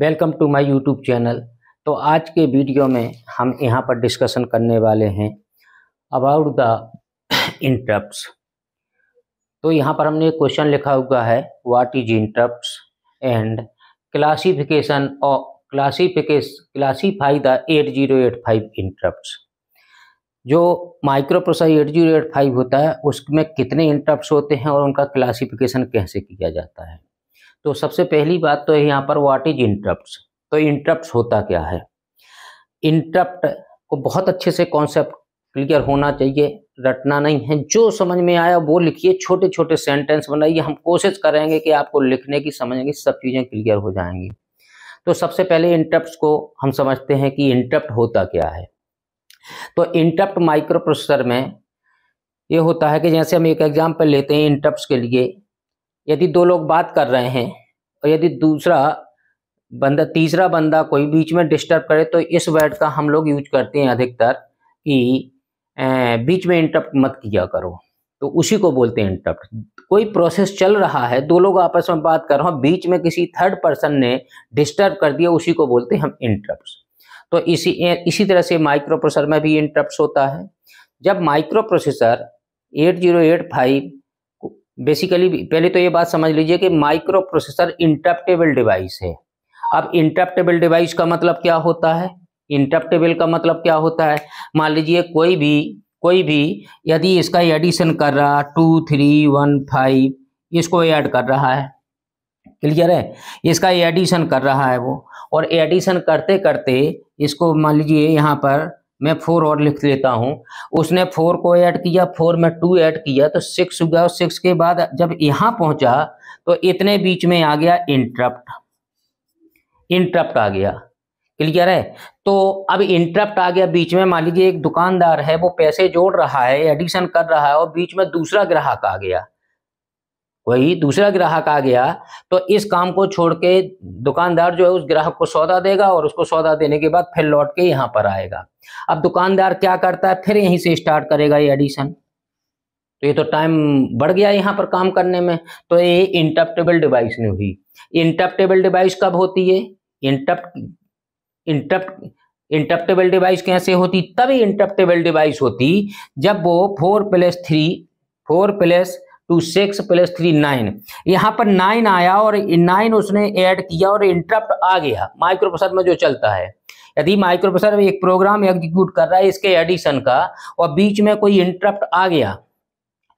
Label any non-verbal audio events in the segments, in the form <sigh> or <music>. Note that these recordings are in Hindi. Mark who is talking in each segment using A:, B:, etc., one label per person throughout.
A: welcome to my YouTube channel तो आज के वीडियो में हम यहाँ पर डिस्कशन करने वाले हैं अबाउट द इंटरप्ट तो यहाँ पर हमने क्वेश्चन लिखा हुआ है what is interrupt and classification और classification classify the eight zero eight five interrupt जो microprocessor eight zero eight five होता है उसमें कितने इंटरप्ट होते हैं और उनका क्लासिफिकेशन कैसे किया जाता है तो सबसे पहली बात तो यहाँ पर व्हाट इज इंटरप्ट तो इंटरप्ट होता क्या है इंटरप्ट को बहुत अच्छे से कॉन्सेप्ट क्लियर होना चाहिए रटना नहीं है जो समझ में आया वो लिखिए छोटे छोटे सेंटेंस बनाइए हम कोशिश करेंगे कि आपको लिखने की समझने की सब चीज़ें क्लियर हो जाएंगी तो सबसे पहले इंटरप्ट को हम समझते हैं कि इंटरप्ट होता क्या है तो इंटरप्ट माइक्रो प्रोसेसर में ये होता है कि जैसे हम एक एग्जाम्पल लेते हैं इंटरप्ट के लिए यदि दो लोग बात कर रहे हैं और यदि दूसरा बंदा तीसरा बंदा कोई बीच में डिस्टर्ब करे तो इस वर्ड का हम लोग यूज करते हैं अधिकतर कि बीच में इंटरप्ट मत किया करो तो उसी को बोलते हैं इंटरप्ट कोई प्रोसेस चल रहा है दो लोग आपस में बात कर रहे हैं बीच में किसी थर्ड पर्सन ने डिस्टर्ब कर दिया उसी को बोलते हैं हम इंटरप्ट तो इसी इसी तरह से माइक्रो प्रोसेसर में भी इंटरप्ट होता है जब microprocessor eight zero eight five basically पहले तो ये बात समझ लीजिए कि माइक्रो प्रोसेसर इंटरप्टेबल डिवाइस है अब इंटरप्टेबल डिवाइस का मतलब क्या होता है इंटरप्टेबल का मतलब क्या होता है मान लीजिए कोई भी कोई भी यदि इसका एडिशन कर रहा टू थ्री वन फाइव इसको ऐड कर रहा है क्लियर है इसका एडिशन कर रहा है वो और एडिशन करते करते इसको मान लीजिए यहाँ पर मैं फोर और लिख लेता हूँ उसने फोर को ऐड किया फोर में टू ऐड किया तो सिक्स हो गया और सिक्स के बाद जब यहाँ पहुंचा तो इतने बीच में आ गया इंटरप्ट इंटरप्ट आ गया क्लियर है तो अब इंटरप्ट आ गया बीच में मान लीजिए एक दुकानदार है वो पैसे जोड़ रहा है एडिशन कर रहा है और बीच में दूसरा ग्राहक आ गया वही दूसरा ग्राहक आ गया तो इस काम को छोड़ के दुकानदार जो है उस ग्राहक को सौदा देगा और उसको सौदा देने के बाद फिर लौट के यहाँ पर आएगा अब दुकानदार क्या करता है फिर यहीं से स्टार्ट करेगा ये एडिशन तो ये तो टाइम बढ़ गया यहाँ पर काम करने में तो ये इंटरप्टेबल डिवाइस नहीं हुई इंटरप्टेबल डिवाइस कब होती है इंटरप्ट इंटरप्ट इंटरप्टेबल डिवाइस कैसे होती तभी इंटरप्टेबल डिवाइस होती जब वो four plus three four plus two six plus three nine यहाँ पर नाइन आया और नाइन उसने ऐड किया और इंटरप्ट आ गया माइक्रोप्रोसेसर में जो चलता है यदि माइक्रोप्रोसेसर एक प्रोग्राम एग्जीक्यूट कर रहा है इसके एडिशन का और बीच में कोई इंटरप्ट आ गया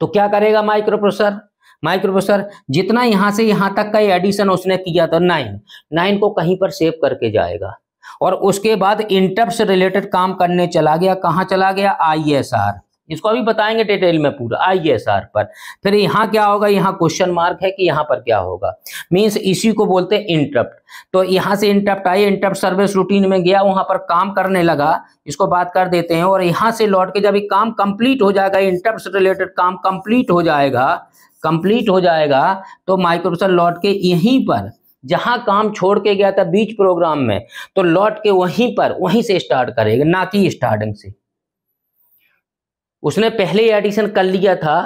A: तो क्या करेगा माइक्रोप्रोसेसर माइक्रोप्रोसेसर जितना यहाँ से यहाँ तक का एडिशन उसने किया था नाइन नाइन को कहीं पर सेव करके जाएगा और उसके बाद इंटरप्ट से रिलेटेड काम करने चला गया कहाँ चला गया आर इसको अभी बताएंगे डिटेल में पूरा आईएसआर पर फिर यहाँ क्या होगा यहाँ क्वेश्चन मार्क है कि यहाँ पर क्या होगा मीन्स इसी को बोलते हैं इंटरप्ट तो यहाँ से इंटरप्ट आई इंटरप्ट सर्विस रूटीन में गया वहां पर काम करने लगा इसको बात कर देते हैं और यहाँ से लौट के जब काम कंप्लीट हो जाएगा इंटरप्ट से रिलेटेड काम कंप्लीट हो जाएगा कंप्लीट हो जाएगा तो माइक्रोसर लौट के यहीं पर जहां काम छोड़ के गया था बीच प्रोग्राम में तो लौट के वहीं पर वहीं से स्टार्ट करेगा ना कि स्टार्टिंग से उसने पहले ही एडिशन कर लिया था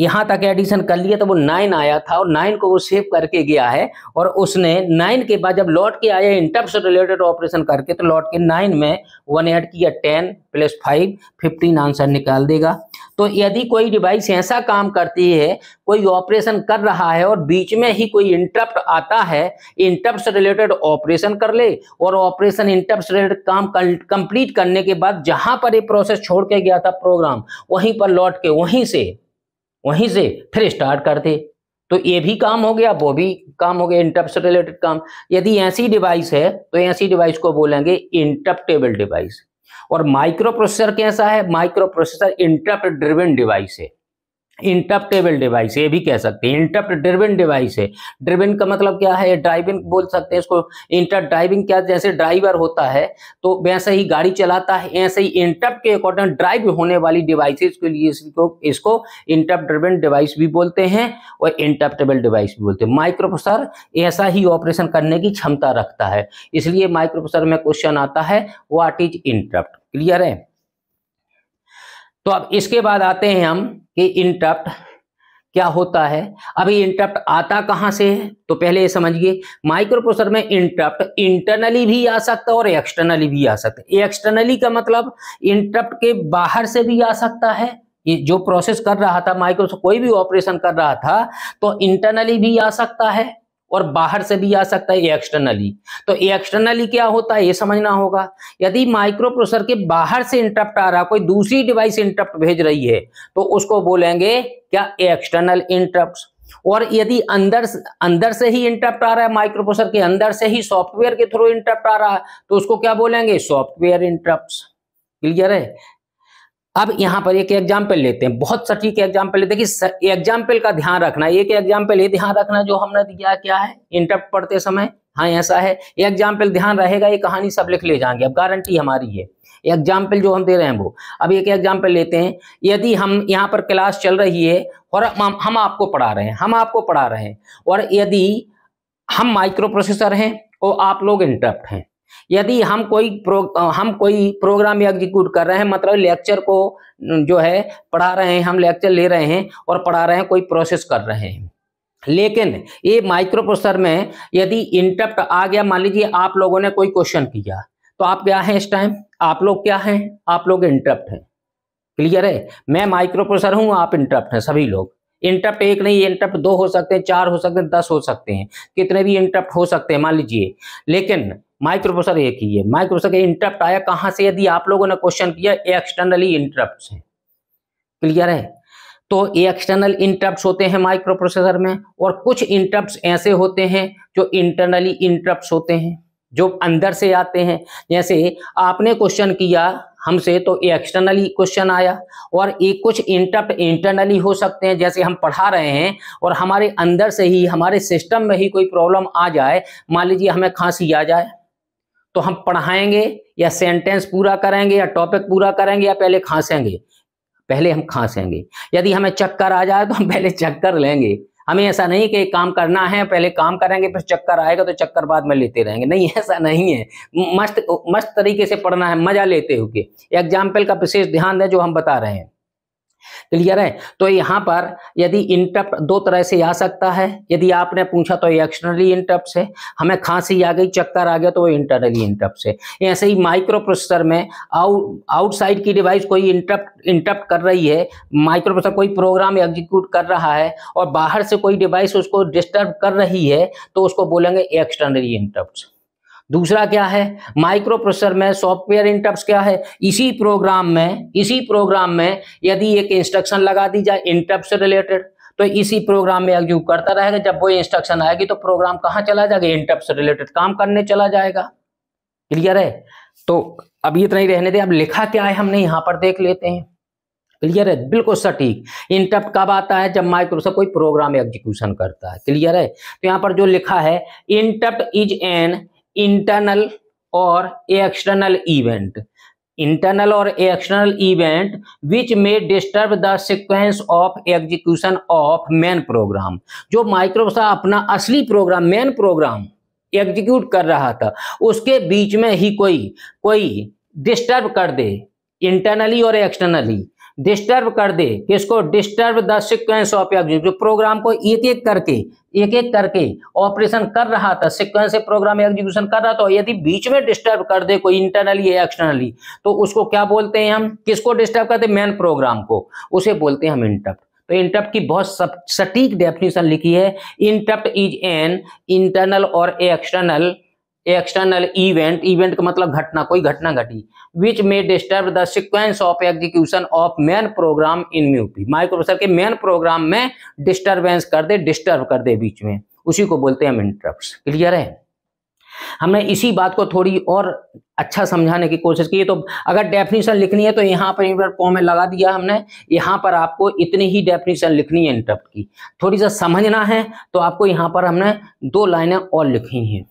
A: यहाँ तक एडिशन कर लिया तो वो नाइन आया था और नाइन को वो सेव करके गया है और उसने नाइन के बाद जब लौट के आया इंटर से रिलेटेड ऑपरेशन करके तो लौट के नाइन में वन ऐड किया ten plus five fifteen answer निकाल देगा तो यदि कोई डिवाइस ऐसा काम करती है कोई ऑपरेशन कर रहा है और बीच में ही कोई इंटरप्ट आता है इंटरप्ट से रिलेटेड ऑपरेशन कर ले और ऑपरेशन इंटरप्ट से रिलेटेड काम कंप्लीट करने के बाद जहां पर ये प्रोसेस छोड़ के गया था प्रोग्राम वहीं पर लौट के वहीं से वहीं से फिर स्टार्ट करते तो ये भी काम हो गया वो भी काम हो गया इंटरप्ट से रिलेटेड काम यदि ऐसी डिवाइस है तो ऐसी डिवाइस को बोलेंगे इंटरप्टेबल डिवाइस और माइक्रो प्रोसेसर कैसा है microprocessor interrupt driven device है इंटरप्टेबल डिवाइस ये भी कह सकते हैं इंटरप्ट ड्रिवन डिवाइस है ड्रिवन का मतलब क्या है ड्राइविंग बोल सकते हैं इसको इंटर ड्राइविंग क्या जैसे ड्राइवर होता है तो वैसे ही गाड़ी चलाता है ऐसे ही इंटरप्ट के अकॉर्डिंग ड्राइव होने वाली डिवाइसेस के लिए इसको इसको इंटरप्ट ड्रिवन डिवाइस भी बोलते हैं और इंटरप्टेबल डिवाइस भी बोलते हैं माइक्रोप्रोसर ऐसा ही ऑपरेशन करने की क्षमता रखता है इसलिए माइक्रोप्रोसर में क्वेश्चन आता है वाट इज इंटरप्ट क्लियर है तो अब इसके बाद आते हैं हम कि इंटरप्ट क्या होता है अभी इंटरप्ट आता कहां से है तो पहले ये समझिए माइक्रोप्रोसेसर में इंटरप्ट इंटरनली भी आ सकता है और एक्सटर्नली भी आ सकता है एक्सटर्नली का मतलब इंटरप्ट के बाहर से भी आ सकता है जो प्रोसेस कर रहा था माइक्रोसॉफ्ट कोई भी ऑपरेशन कर रहा था तो इंटरनली भी आ सकता है और बाहर से भी आ सकता है एक्सटर्नली तो एक्सटर्नली क्या होता है ये समझना होगा यदि माइक्रो प्रोसेसर के बाहर से इंटरप्ट आ रहा कोई दूसरी डिवाइस इंटरप्ट भेज रही है तो उसको बोलेंगे क्या एक्सटर्नल इंटरप्ट और यदि अंदर अंदर से ही इंटरप्ट आ रहा है माइक्रो प्रोसेसर के अंदर से ही सॉफ्टवेयर के थ्रू इंटरप्ट आ रहा है तो उसको क्या बोलेंगे सॉफ्टवेयर इंटरप्ट क्लियर है अब यहाँ पर एक एग्जाम्पल लेते हैं बहुत सटीक एग्जाम्पल लेते हैं कि एग्जाम्पल का ध्यान रखना एक एग्जाम्पल ये ध्यान रखना जो हमने दिया क्या है इंटरप्ट पढ़ते समय हाँ ऐसा है एग्जाम्पल ध्यान रहेगा ये कहानी सब लिख ले जाएंगे अब गारंटी हमारी है एग्जाम्पल जो हम दे रहे हैं वो अब एक एग्जाम्पल लेते हैं यदि हम यहाँ पर क्लास चल रही है और हम आपको पढ़ा रहे हैं हम आपको पढ़ा रहे हैं और यदि हम माइक्रो प्रोसेसर हैं और आप लोग इंटरप्ट हैं यदि हम कोई प्रो हम कोई प्रोग्राम एग्जीक्यूट कर रहे हैं मतलब लेक्चर को जो है पढ़ा रहे हैं हम लेक्चर ले रहे हैं और पढ़ा रहे हैं कोई प्रोसेस कर रहे हैं लेकिन ये माइक्रो प्रोसेसर में यदि इंटरप्ट आ गया मान लीजिए आप लोगों ने कोई क्वेश्चन किया तो आप क्या हैं इस टाइम आप लोग क्या हैं आप लोग इंटरप्ट हैं क्लियर है मैं माइक्रो प्रोसेसर हूं आप इंटरप्ट हैं सभी लोग इंटरप्ट एक नहीं इंटरप्ट दो हो सकते हैं चार हो सकते हैं दस हो सकते हैं कितने भी इंटरप्ट हो सकते हैं मान लीजिए लेकिन माइक्रोप्रोसर एक ही है माइक्रोप्रोसर का इंटरप्ट आया कहाँ से यदि आप लोगों ने क्वेश्चन किया एक्सटर्नली इंटरप्ट है क्लियर है तो एक्सटर्नल इंटरप्ट होते हैं माइक्रोप्रोसेसर में और कुछ इंटरप्ट ऐसे होते हैं जो इंटरनली इंटरप्ट होते हैं जो अंदर से आते हैं जैसे आपने क्वेश्चन किया हमसे तो एक्सटर्नली क्वेश्चन आया और एक कुछ इंटरप्ट इंटरनली हो सकते हैं जैसे हम पढ़ा रहे हैं और हमारे अंदर से ही हमारे सिस्टम में ही कोई प्रॉब्लम आ जाए मान लीजिए हमें खांसी आ जाए तो हम पढ़ाएंगे या सेंटेंस पूरा करेंगे या टॉपिक पूरा करेंगे या पहले खांसेंगे पहले हम खांसेंगे यदि हमें चक्कर आ जाए तो हम पहले चक्कर लेंगे हमें ऐसा नहीं कि काम करना है पहले काम करेंगे फिर चक्कर आएगा तो चक्कर बाद में लेते रहेंगे नहीं ऐसा नहीं है मस्त मस्त तरीके से पढ़ना है मजा लेते हुए एग्जाम्पल का विशेष ध्यान दें जो हम बता रहे हैं क्लियर है तो यहाँ पर यदि इंटरप्ट दो तरह से आ सकता है यदि आपने पूछा तो ये एक्सटर्नली इंटरप्ट है हमें खांसी आ गई चक्कर आ गया तो वो इंटरनली इंटरप्ट है ऐसे ही माइक्रो प्रोसेसर में आउटसाइड की डिवाइस कोई इंटरप्ट इंटरप्ट कर रही है माइक्रो प्रोसेसर कोई प्रोग्राम एग्जीक्यूट कर रहा है और बाहर से कोई डिवाइस उसको डिस्टर्ब कर रही है तो उसको बोलेंगे एक्सटर्नली इंटरप्ट दूसरा क्या है माइक्रो प्रोसेसर में सॉफ्टवेयर इंटरप्ट क्या है इसी प्रोग्राम में इसी प्रोग्राम में यदि एक इंस्ट्रक्शन लगा दी जाए इंटरप्ट से रिलेटेड तो इसी प्रोग्राम में एग्जीक्यूट करता रहेगा जब वो इंस्ट्रक्शन आएगी तो प्रोग्राम कहाँ चला जाएगा इंटरप्ट से रिलेटेड काम करने चला जाएगा क्लियर है तो अब ये इतना ही रहने दें अब लिखा क्या है हमने यहाँ पर देख लेते हैं क्लियर है बिल्कुल सटीक इंटरप्ट कब आता है जब माइक्रोसॉफ्ट कोई प्रोग्राम एग्जीक्यूशन करता है क्लियर है तो यहाँ पर जो लिखा है इंटरप्ट इज एन इंटरनल और एक्सटर्नल इवेंट इंटरनल और external event which may disturb the sequence of execution of main program जो माइक्रोसॉफ्ट अपना असली प्रोग्राम मेन प्रोग्राम एग्जीक्यूट कर रहा था उसके बीच में ही कोई कोई डिस्टर्ब कर दे इंटरनली और एक्सटर्नली डिस्टर्ब कर दे किसको disturb the sequence of object जो प्रोग्राम को एक एक करके एक एक करके ऑपरेशन कर रहा था सिक्वेंस से प्रोग्राम एग्जीक्यूशन कर रहा था यदि बीच में डिस्टर्ब कर दे कोई इंटरनली या एक्सटर्नली तो उसको क्या बोलते हैं हम किसको डिस्टर्ब करते मैन मेन प्रोग्राम को उसे बोलते हैं हम इंटरप्ट तो इंटरप्ट की बहुत सटीक डेफिनेशन लिखी है इंटरप्ट इज एन इंटरनल और एक्सटर्नल एक्सटर्नल इवेंट इवेंट का मतलब घटना कोई घटना घटी which may disturb the sequence of execution of main program in MUP microprocessor के मेन प्रोग्राम में डिस्टर्बेंस कर दे डिस्टर्ब कर दे बीच में उसी को बोलते हैं हम इंटरप्ट क्लियर है हमने इसी बात को थोड़ी और अच्छा समझाने की कोशिश की तो अगर डेफिनेशन लिखनी है तो यहाँ पर फॉर्म में लगा दिया हमने यहाँ पर आपको इतनी ही डेफिनेशन लिखनी है इंटरप्ट की थोड़ी सा समझना है तो आपको यहाँ पर हमने दो लाइनें और लिखी हैं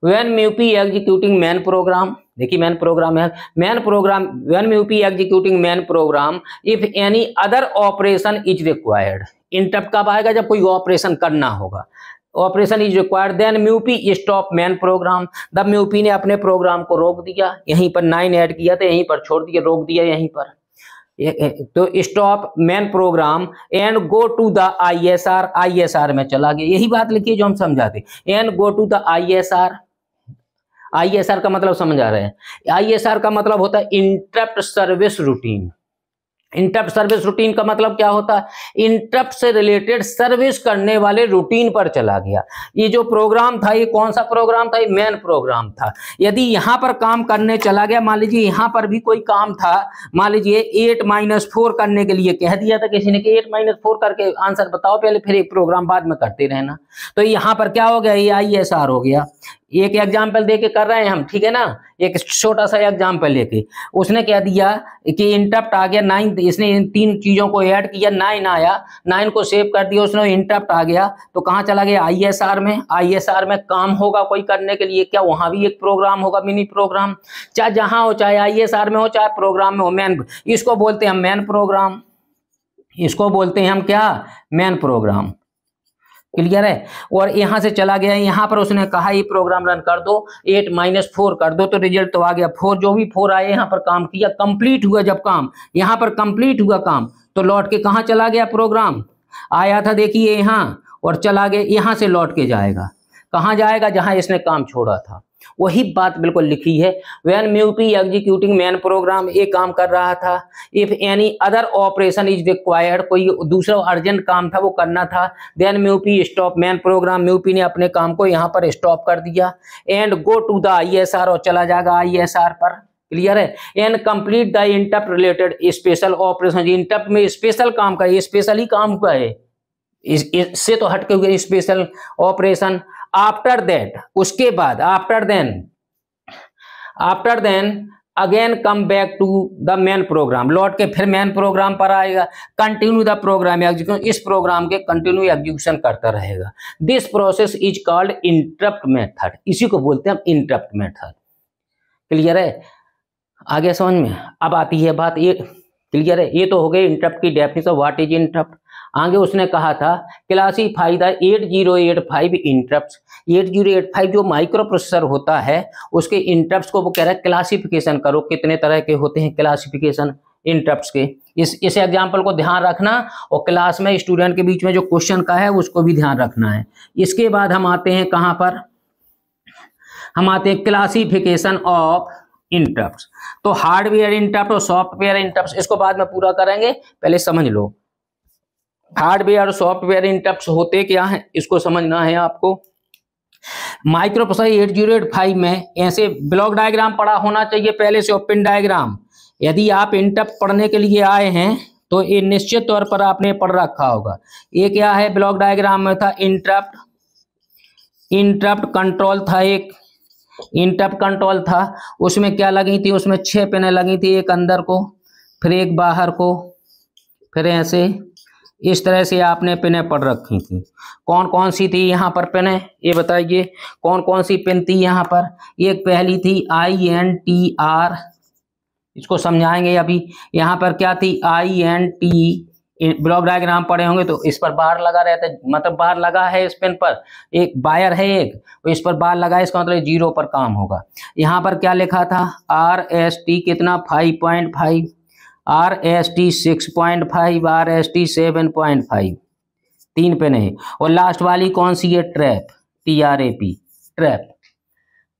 A: when MUP executing main program देखिए मैन प्रोग्राम है main program when UP executing main program if any other operation is required interrupt कब आएगा जब कोई ऑपरेशन करना होगा operation is required then MUP stop main program the MUP ने अपने प्रोग्राम को रोक दिया यहीं पर नाइन ऐड किया था तो यहीं पर छोड़ दिया रोक दिया यहीं पर तो stop main program and go to the ISR ISR में चला गया यही बात लिखिए जो हम समझाते and go to the ISR ISR का मतलब समझ आ रहे हैं आईएसआर का मतलब होता है interrupt service routine interrupt service routine का मतलब क्या होता है इंटरप्ट से रिलेटेड सर्विस करने वाले रूटीन पर चला गया ये जो प्रोग्राम था ये कौन सा प्रोग्राम था ये मेन प्रोग्राम था यदि यहाँ पर काम करने चला गया मान लीजिए यहाँ पर भी कोई काम था मान लीजिए एट माइनस फोर करने के लिए कह दिया था किसी ने कि एट माइनस फोर करके आंसर बताओ पहले फिर एक प्रोग्राम बाद में करते रहना तो यहाँ पर क्या हो गया ये आई हो गया एक एग्जाम्पल दे के कर रहे हैं हम ठीक है ना एक छोटा सा एग्जाम्पल लेके उसने क्या दिया कि इंटरप्ट आ गया नाइन इसने इन तीन चीज़ों को ऐड किया नाइन आया नाइन को सेव कर दिया उसने इंटरप्ट आ गया तो कहाँ चला गया आईएसआर में आईएसआर में काम होगा कोई करने के लिए क्या वहां भी एक प्रोग्राम होगा मिनी प्रोग्राम चाहे जहां हो चाहे आर में हो चाहे प्रोग्राम में हो मैन इसको बोलते हैं मैन प्रोग्राम इसको बोलते हैं हम क्या मैन प्रोग्राम क्लियर है और यहाँ से चला गया यहाँ पर उसने कहा ये प्रोग्राम रन कर दो एट माइनस फोर कर दो तो रिजल्ट तो आ गया फोर जो भी फोर आए यहाँ पर काम किया कंप्लीट हुआ जब काम यहाँ पर कंप्लीट हुआ काम तो लौट के कहाँ चला गया प्रोग्राम आया था देखिए यहाँ और चला गया यहाँ से लौट के जाएगा कहाँ जाएगा जहाँ इसने काम छोड़ा था वही बात बिल्कुल लिखी है when MUP executing main program ये काम कर रहा था if any other operation is required कोई दूसरा अर्जेंट काम था वो करना था then MUP stop main program MUP ने अपने काम को यहाँ पर स्टॉप कर दिया and go to the ISR और चला जाएगा आईएसआर पर क्लियर है and complete the inter related special operation inter में स्पेशल काम का स्पेशल ही काम का है इससे इस तो हटके हुए स्पेशल ऑपरेशन आफ्टर दैट उसके बाद after then after then again come back to the main program लौट के फिर मेन प्रोग्राम पर आएगा कंटिन्यू द प्रोग्राम एग्जीक्यूशन इस प्रोग्राम के कंटिन्यू एग्जीक्यूशन करता रहेगा this process is called interrupt method इसी को बोलते हैं इंटरप्ट मेथड क्लियर है आगे समझ में अब आती है बात ये क्लियर है ये तो हो गए इंटरप्ट की डेफिनेशन व्हाट इज इंटरप्ट आगे उसने कहा था क्लासीफाई द 8085 इंटरप्ट एट 8085 जो माइक्रो प्रोसेसर होता है उसके इंटरप्ट को वो कह रहा है क्लासिफिकेशन करो कितने तरह के होते हैं क्लासिफिकेशन इंटरप्ट के इस इस एग्जाम्पल को ध्यान रखना और क्लास में स्टूडेंट के बीच में जो क्वेश्चन का है उसको भी ध्यान रखना है इसके बाद हम आते हैं कहाँ पर हम आते हैं क्लासिफिकेशन ऑफ इंटरप्ट तो हार्डवेयर इंटरप्ट और सॉफ्टवेयर इंटरप्ट इसको बाद में पूरा करेंगे पहले समझ लो हार्डवेयर और सॉफ्टवेयर इंटरप्ट होते क्या हैं इसको समझना है आपको microprocessor eight zero eight five में ऐसे ब्लॉक डायग्राम पड़ा होना चाहिए पहले से ओपन डायग्राम यदि आप इंटरप्ट पढ़ने के लिए आए हैं तो ये निश्चित तौर पर आपने पढ़ रखा होगा ये क्या है ब्लॉक डायग्राम में था इंटरप्ट इंटरप्ट कंट्रोल था एक इन टप कंट्रोल था उसमें क्या लगी थी उसमें छह पेने लगी थी एक अंदर को फिर एक बाहर को फिर ऐसे इस तरह से आपने पेने पढ़ रखी थी कौन कौन सी थी यहाँ पर पेने ये बताइए कौन कौन सी पेन थी यहाँ पर एक पहली थी आई एन टी आर इसको समझाएंगे अभी यहाँ पर क्या थी I N T block diagram पड़े होंगे तो इस पर बाहर लगा रहता है मतलब बाहर लगा है इस पेन पर एक बायर है एक तो इस पर बाहर लगा है इसका मतलब जीरो पर काम होगा यहाँ पर क्या लिखा था आर एस टी कितना five point five R S T six point five R S T seven point five तीन पे नहीं और लास्ट वाली कौन सी है trap T R A P trap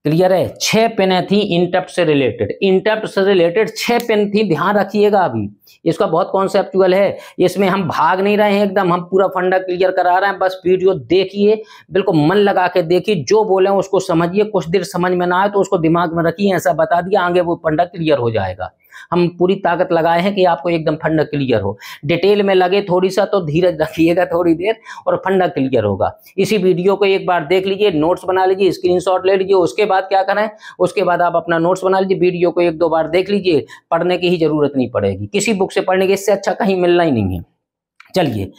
A: clear है छह पेने थी इंटप्ट से रिलेटेड इंटप्ट से रिलेटेड छह पेन थी ध्यान रखिएगा अभी इसका बहुत कॉन्सेप्चुअल है इसमें हम भाग नहीं रहे हैं एकदम हम पूरा फंडा क्लियर करा रहे हैं बस वीडियो देखिए बिल्कुल मन लगा के देखिए जो बोले उसको समझिए कुछ देर समझ में ना आए तो उसको दिमाग में रखिए ऐसा बता दिया आगे वो फंडा क्लियर हो जाएगा हम पूरी ताकत लगाए हैं कि आपको एकदम फंडा क्लियर हो डिटेल में लगे थोड़ी सा तो धीरज रखिएगा थोड़ी देर और फंडा क्लियर होगा इसी वीडियो को एक बार देख लीजिए नोट्स बना लीजिए स्क्रीन ले लीजिए उसके बाद क्या करें उसके बाद आप अपना नोट्स बना लीजिए वीडियो को एक दो बार देख लीजिए पढ़ने की ही जरूरत नहीं पड़ेगी किसी बुक से पढ़ने की इससे अच्छा कहीं मिलना ही नहीं है चलिए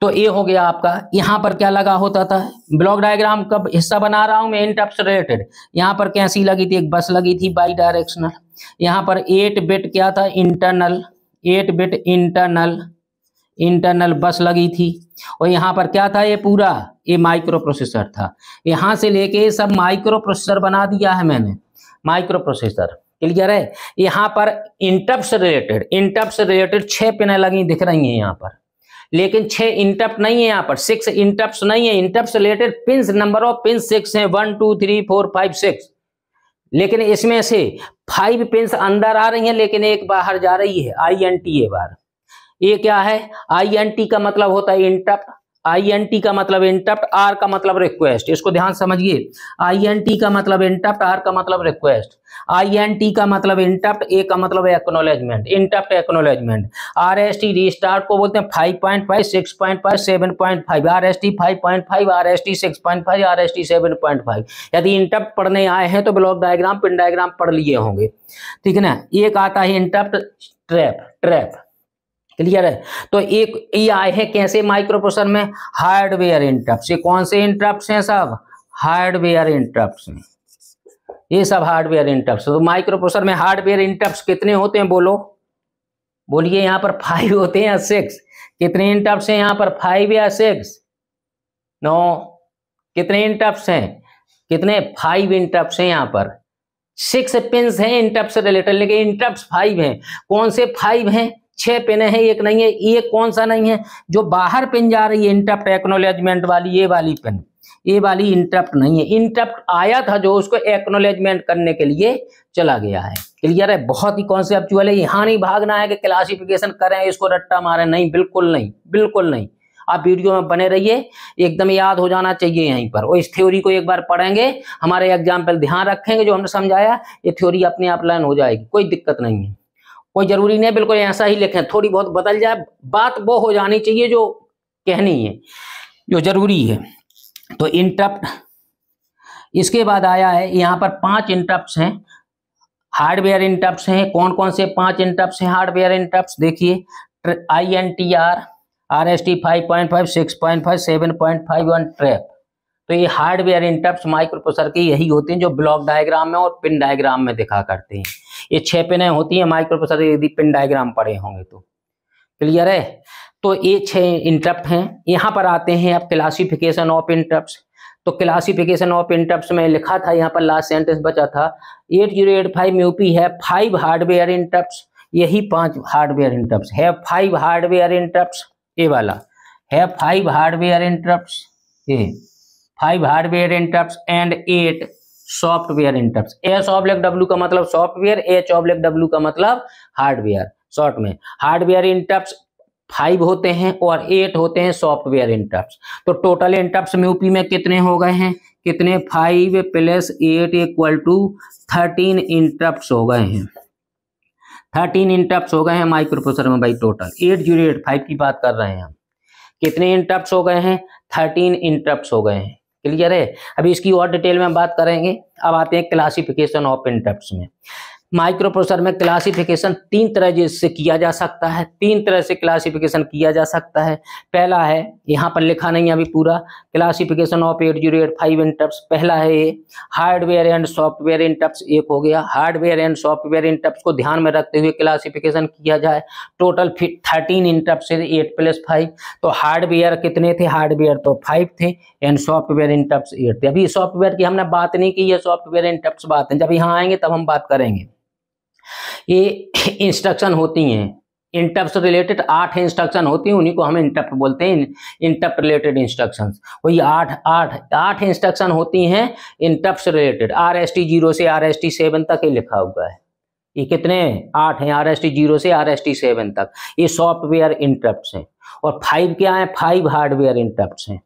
A: तो ये हो गया आपका यहाँ पर क्या लगा होता था ब्लॉक डायग्राम का हिस्सा बना रहा हूं मैं इंटरप्स रिलेटेड यहाँ पर कैसी लगी थी एक बस लगी थी बाई डायरेक्शनल यहाँ पर एट बेट क्या था internal eight bit internal internal bus लगी थी और यहाँ पर क्या था ये पूरा ये माइक्रो प्रोसेसर था यहाँ से लेके सब माइक्रो प्रोसेसर बना दिया है मैंने माइक्रो प्रोसेसर क्लियर है यहाँ पर इंटप्स रिलेटेड से रिलेटेड छह पिने लगी दिख रही हैं यहाँ पर लेकिन छह इंटप नहीं है यहाँ पर सिक्स इंटप्स नहीं है interrupts related pin number of pin six है one two three four five six लेकिन इसमें से फाइव पिंस अंदर आ रही हैं लेकिन एक बाहर जा रही है आई एन टी ए बार ये क्या है आई एन टी का मतलब होता है इंटरप्ट आई एन टी का मतलब इंटरप्ट आर का मतलब रिक्वेस्ट इसको ध्यान समझिए आई एन टी का मतलब इंटरप्ट आर का मतलब रिक्वेस्ट आई एन टी का मतलब इंटरप्ट ए का मतलब acknowledgement interrupt acknowledgement R S T restart को बोलते हैं five point five six point five seven point five R S T five point five R S T six point five R S T seven point five यदि इंटरप्ट पढ़ने आए हैं तो ब्लॉक डायग्राम पिन डायग्राम पढ़ लिए होंगे ठीक है ना एक आता है इंटरप्ट ट्रैप ट्रैप क्लियर है तो एक ये आए हैं कैसे माइक्रोप्रोसर में हार्डवेयर इंटरप्ट ये कौन से इंटरप्ट हैं सब हार्डवेयर इंटरप्ट ये सब हार्डवेयर इंटरप्ट तो माइक्रोप्रोसर में हार्डवेयर इंटरप्ट कितने होते हैं बोलो बोलिए यहाँ पर फाइव होते हैं या सिक्स कितने इंटरप्ट हैं यहाँ पर फाइव या सिक्स नो कितने इंटरप्ट हैं कितने फाइव इंटरप्ट हैं यहाँ पर सिक्स पिन है इंटरप्ट से रिलेटेड लेकिन इंटरप्ट फाइव हैं कौन से फाइव हैं छह पेने हैं एक नहीं है ये कौन सा नहीं है जो बाहर पेन जा रही है इंटरप्ट एक्नोलेजमेंट वाली ये वाली पेन ये वाली इंटरप्ट नहीं है इंटरप्ट आया था जो उसको एक्नोलेजमेंट करने के लिए चला गया है क्लियर है बहुत ही कॉन्सेप्चुअल है यहाँ नहीं भागना है कि क्लासिफिकेशन करें इसको रट्टा मारें नहीं बिल्कुल नहीं बिल्कुल नहीं आप वीडियो में बने रहिए एकदम याद हो जाना चाहिए यहीं पर और इस थ्योरी को एक बार पढ़ेंगे हमारे एग्जाम्पल ध्यान रखेंगे जो हमने समझाया ये थ्योरी अपने आप लर्न हो जाएगी कोई दिक्कत नहीं है कोई जरूरी नहीं है बिल्कुल ऐसा ही लिखें थोड़ी बहुत बदल जाए बात वो हो जानी चाहिए जो कहनी है जो जरूरी है तो इंटरप्ट इसके बाद आया है यहाँ पर पांच इंटरप्ट हैं हार्डवेयर इंटरप्ट हैं कौन कौन से पांच इंटरप्ट हैं हार्डवेयर इंटरप्ट देखिए I N T R R S T five point five six point five seven point five one trap तो ये हार्डवेयर इंटरप्ट माइक्रोप्रोसेसर के यही होते हैं जो ब्लॉक डायग्राम में और पिन डायग्राम में दिखा करते हैं ये छह पिनें होती हैं माइक्रोप्रोसेसर यदि पिन डायग्राम पड़े होंगे तो क्लियर है तो ये छह इंटरप्ट हैं यहाँ पर आते हैं अब क्लासिफिकेशन ऑफ इंटरप्ट तो क्लासिफिकेशन ऑफ इंटरप्ट में लिखा था यहाँ पर लास्ट सेंटेंस बचा था eight zero eight five UP है फाइव हार्डवेयर इंटरप्ट यही पांच हार्डवेयर इंटरप्ट है फाइव हार्डवेयर इंटरप्ट ये वाला है फाइव हार्डवेयर इंटरप्ट ये five hardware interrupt and eight software interrupt S oblique W का मतलब सॉफ्टवेयर एच ऑब्लेक डब्ल्यू का मतलब हार्डवेयर शॉर्ट में हार्डवेयर इंटरप्ट फाइव होते हैं और एट होते हैं सॉफ्टवेयर इंटरप्ट तो टोटल इंटरप्ट यूपी में कितने हो गए हैं कितने five plus eight equal to thirteen interrupt हो गए हैं थर्टीन इंटरप्ट हो गए हैं माइक्रोप्रोसेसर में भाई total eight zero eight five की बात कर रहे हैं हम कितने इंटरप्ट हो गए हैं थर्टीन इंटरप्ट हो गए हैं क्लियर है अभी इसकी और डिटेल में हम बात करेंगे अब आते हैं क्लासिफिकेशन ऑफ इंटरप्ट में माइक्रोप्रोसेसर में क्लासिफिकेशन तीन तरह से किया जा सकता है तीन तरह से क्लासिफिकेशन किया जा सकता है पहला है यहाँ पर लिखा नहीं अभी पूरा classification of eight zero eight five interrupts पहला है ये हार्डवेयर एंड सॉफ्टवेयर इंटप्स एक हो गया हार्डवेयर एंड सॉफ्टवेयर इंटप्स को ध्यान में रखते हुए क्लासिफिकेशन किया जाए टोटल थर्टीन इंटप्स है एट प्लस फाइव तो हार्डवेयर कितने थे हार्डवेयर तो फाइव थे एंड सॉफ्टवेयर इंटप्स एट थे अभी सॉफ्टवेयर की हमने बात नहीं की है सॉफ्टवेयर इंटप्स बात है जब यहाँ आएंगे तब हम बात करेंगे ये इंस्ट्रक्शन होती हैं इंटप से रिलेटेड आठ इंस्ट्रक्शन होती हैं उन्हीं को हम इंटप बोलते हैं इंटप रिलेटेड इंस्ट्रक्शन वही आठ आठ आठ इंस्ट्रक्शन होती हैं इंटप से related R S T zero से आर एस टी सेवन तक ये लिखा हुआ है ये कितने आठ हैं आर एस टी जीरो से आर एस टी सेवन तक ये सॉफ्टवेयर इंटरप्ट हैं और फाइव क्या है फाइव हार्डवेयर इंटरप्ट हैं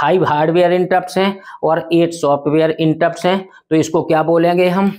A: फाइव हार्डवेयर इंटरप्ट हैं और एट सॉफ्टवेयर इंटरप्ट हैं तो इसको क्या बोलेंगे हम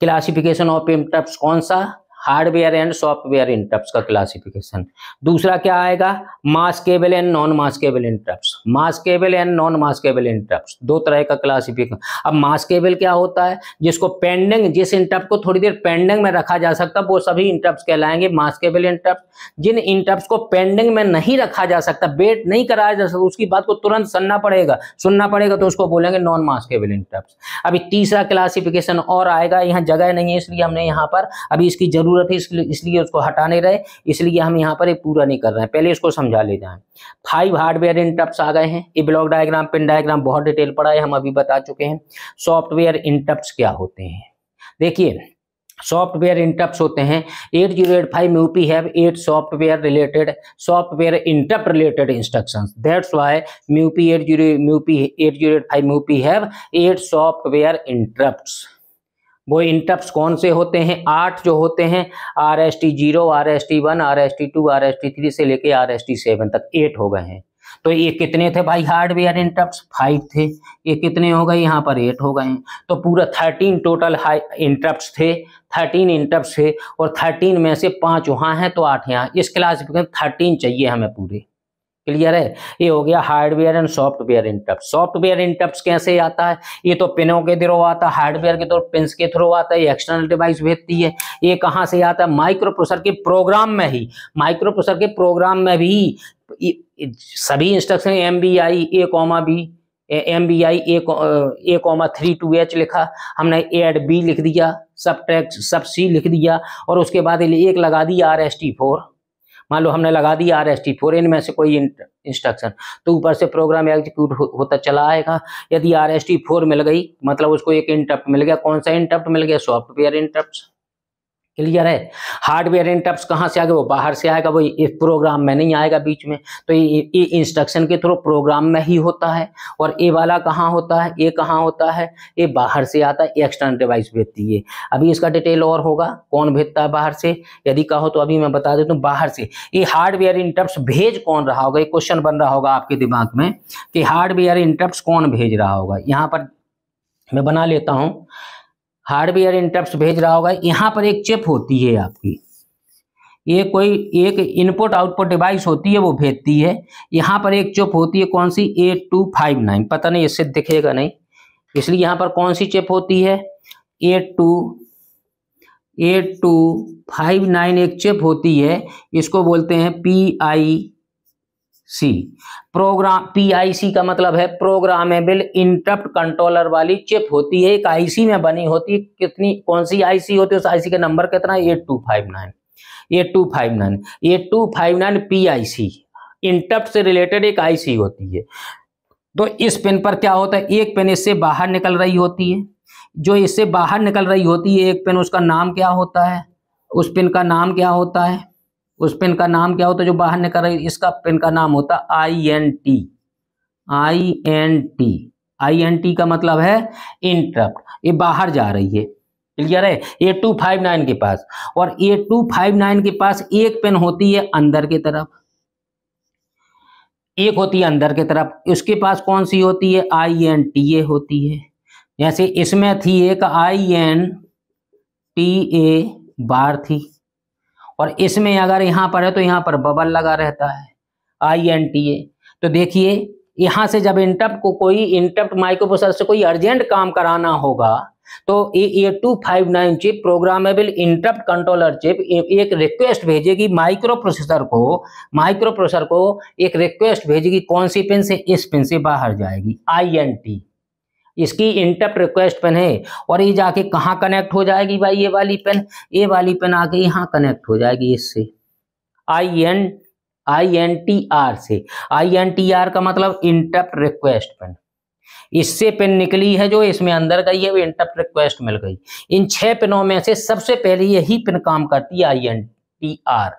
A: क्लासिफिकेशन ऑफ इमटेप्स कौन सा हार्डवेयर एंड सॉफ्टवेयर इंटरप्ट का क्लासिफिकेशन दूसरा क्या आएगा maskable and non maskable interrupt maskable and non maskable interrupt दो तरह का क्लासिफिकेशन अब मास्केबल क्या होता है जिसको पेंडिंग जिस इंटरप्ट को थोड़ी देर पेंडिंग में रखा जा सकता वो सभी इंटरप्ट कहलाएंगे मास्केबल इंटरप्ट जिन इंटरप्ट को पेंडिंग में नहीं रखा जा सकता वेट नहीं कराया जा सकता उसकी बात को तुरंत सुनना पड़ेगा सुनना पड़ेगा तो उसको बोलेंगे नॉन मास्केबल इंटरप्ट अभी तीसरा क्लासिफिकेशन और आएगा यहाँ जगह नहीं है इसलिए हमने यहाँ पर अभी इसकी जरूरत ज़रूरत है इसलिए इसलिए उसको हटा नहीं रहे इसलिए हम यहाँ पर ये पूरा नहीं कर रहे हैं पहले इसको समझा ले जाए फाइव हार्डवेयर इंटरप्ट आ गए हैं ये ब्लॉक डायग्राम पिन डायग्राम बहुत डिटेल पड़ा है हम अभी बता चुके हैं सॉफ्टवेयर इंटरप्ट क्या होते हैं देखिए सॉफ्टवेयर इंटरप्ट होते हैं एट जीरो एट फाइव में UP have eight software related software interrupt related instruction that's why mu P eight zero mu P eight zero eight five में we have eight software interrupt वो इंटप्स कौन से होते हैं आठ जो होते हैं R S T zero R S T one R S T two R S T three से लेके आर एस टी सेवन तक एट हो गए हैं तो ये कितने थे भाई हार्डवेयर इंटप्स फाइव थे ये कितने हो गए यहाँ पर एट हो गए हैं तो पूरा थर्टीन टोटल हाई इंटरप्ट थे थर्टीन इंटप्स थे और थर्टीन में से पाँच वहाँ हैं तो आठ यहाँ इस क्लासिफिकेशन थर्टीन चाहिए हमें पूरे क्लियर है ये हो गया hardware and software interrupt software interrupt कैसे आता है ये तो पिनों के थ्रू आता है हार्डवेयर के थ्रू पिन के थ्रू आता है एक्सटर्नल डिवाइस भेजती है ये कहाँ से आता है माइक्रोप्रोसर के प्रोग्राम में ही माइक्रोप्रोसर के प्रोग्राम में भी सभी instruction M B I A comma B M B I A comma three two H लिखा हमने ए एड बी लिख दिया सब ट्रैक सब सी लिख दिया और उसके बाद एक लगा दी आर एस टी फोर मान लो हमने लगा दिया आर एस टी फोर इन में से कोई इंस्ट्रक्शन तो ऊपर से प्रोग्राम एग्जीक्यूट हो, होता चला आएगा यदि आर एस टी फोर मिल गई मतलब उसको एक इंटरप्ट मिल गया कौन सा इंटरप्ट मिल गया सॉफ्टवेयर इंटरप्ट क्लियर है हार्डवेयर इंटरप्ट कहाँ से आएगा वो बाहर से आएगा वो इस प्रोग्राम में नहीं आएगा बीच में तो ये इंस्ट्रक्शन के थ्रू प्रोग्राम में ही होता है और ए वाला कहाँ होता है ये कहाँ होता है ये बाहर से आता है एक्सटर्नल डिवाइस भेजती है अभी इसका डिटेल और होगा कौन भेजता है बाहर से यदि कहो तो अभी मैं बता देता हूँ बाहर से ये हार्डवेयर इंटरप्ट भेज कौन रहा होगा ये क्वेश्चन बन रहा होगा आपके दिमाग में कि हार्डवेयर इंटरप्ट कौन भेज रहा होगा यहाँ पर मैं बना लेता हूँ हार्डवेयर इंटरप्ट भेज रहा होगा यहाँ पर एक चिप होती है आपकी ये कोई एक इनपुट आउटपुट डिवाइस होती है वो भेजती है यहाँ पर एक चिप होती है कौन सी एट टू फाइव नाइन पता नहीं इससे दिखेगा नहीं इसलिए यहाँ पर कौन सी चिप होती है eight two A two five nine एक चिप होती है इसको बोलते हैं P I C program PIC का मतलब है प्रोग्रामेबल इंटरप्ट कंट्रोलर वाली चिप होती है एक आईसी में बनी होती है कितनी कौन सी आईसी होती है उस आईसी का नंबर कितना eight two five nine eight two five nine eight two five nine P I C interrupt से रिलेटेड एक आईसी होती है तो इस पिन पर क्या होता है एक पिन इससे बाहर निकल रही होती है जो इससे बाहर निकल रही होती है एक पिन उसका नाम क्या होता है उस पिन का नाम क्या होता है उस पेन का नाम क्या होता है जो बाहर निकल रही इसका पेन का नाम होता है I N T I N T I N T का मतलब है इंटरप्ट ये बाहर जा रही है क्लियर है ए टू फाइव नाइन के पास और ए टू फाइव नाइन के पास एक पेन होती है अंदर की तरफ एक होती है अंदर की तरफ उसके पास कौन सी होती है आई एन टी ए होती है जैसे इसमें थी एक आई एन टी ए बार थी और इसमें अगर यहाँ पर है तो यहाँ पर बबल लगा रहता है आई एन टी ए तो देखिए यहाँ से जब इंटप को कोई इंटप माइक्रोप्रोसेसर से कोई अर्जेंट काम कराना होगा तो A two five nine chip programmable interrupt controller chip एक रिक्वेस्ट भेजेगी माइक्रो प्रोसेसर को माइक्रो प्रोसेसर को एक रिक्वेस्ट भेजेगी कौन सी पिन से इस पिन से बाहर जाएगी आई एन टी इसकी इंटरप्ट रिक्वेस्ट पेन है और ये जाके कहाँ कनेक्ट हो जाएगी भाई ये वाली पेन ये वाली पेन आके यहाँ कनेक्ट हो जाएगी इससे I N I N T R से आई एन टी आर का मतलब इंटरप्ट रिक्वेस्ट पेन इससे पेन निकली है जो इसमें अंदर गई है वो इंटरप्ट रिक्वेस्ट मिल गई इन छह पिनों में से सबसे पहले यही पिन काम करती है I N T R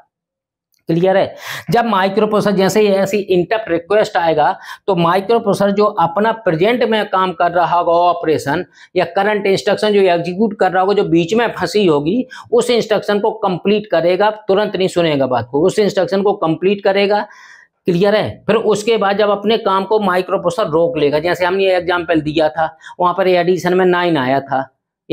A: clear है जब माइक्रोप्रोसेसर जैसे ही ऐसी इंटरप रिक्वेस्ट आएगा तो माइक्रोप्रोसेसर जो अपना प्रेजेंट में काम कर रहा होगा ऑपरेशन या करंट इंस्ट्रक्शन जो एग्जीक्यूट कर रहा होगा जो बीच में फंसी होगी उस इंस्ट्रक्शन को कंप्लीट करेगा तुरंत नहीं सुनेगा बात को उस इंस्ट्रक्शन को कंप्लीट करेगा क्लियर है फिर उसके बाद जब अपने काम को माइक्रोप्रोसर रोक लेगा जैसे हमने एग्जाम्पल दिया था वहां पर एडिशन में नाइन आया था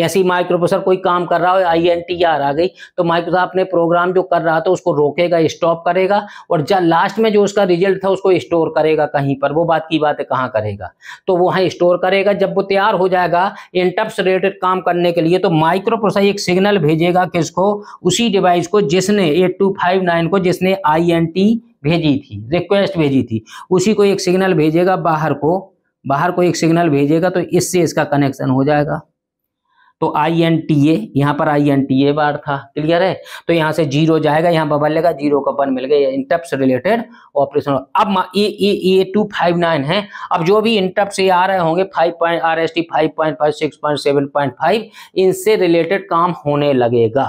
A: ऐसी माइक्रोप्रोसर कोई काम कर रहा हो आई एन टी आर आ गई तो माइक्रोसॉफ्ट अपने प्रोग्राम जो कर रहा था उसको रोकेगा स्टॉप करेगा और जब लास्ट में जो उसका रिजल्ट था उसको स्टोर करेगा कहीं पर वो बात की बात है कहाँ करेगा तो वो वहाँ स्टोर करेगा जब वो तैयार हो जाएगा इंटप्स रिलेटेड काम करने के लिए तो माइक्रोप्रोसर एक सिग्नल भेजेगा किसको उसी डिवाइस को जिसने एट टू फाइव नाइन को जिसने आई एन टी भेजी थी रिक्वेस्ट भेजी थी उसी को एक सिग्नल भेजेगा बाहर को बाहर को एक सिग्नल भेजेगा तो इससे इसका कनेक्शन हो जाएगा तो आई एन टी ए यहाँ पर आई एन टी ए बार था क्लियर है तो यहाँ से जीरो जाएगा यहाँ बबलेगा जीरो का वन मिल गया इंटरप्ट रिलेटेड ऑपरेशन अब A A A two five nine है अब जो भी इंटरप्ट से आ रहे होंगे five point R S T five point five six point seven point five इनसे रिलेटेड काम होने लगेगा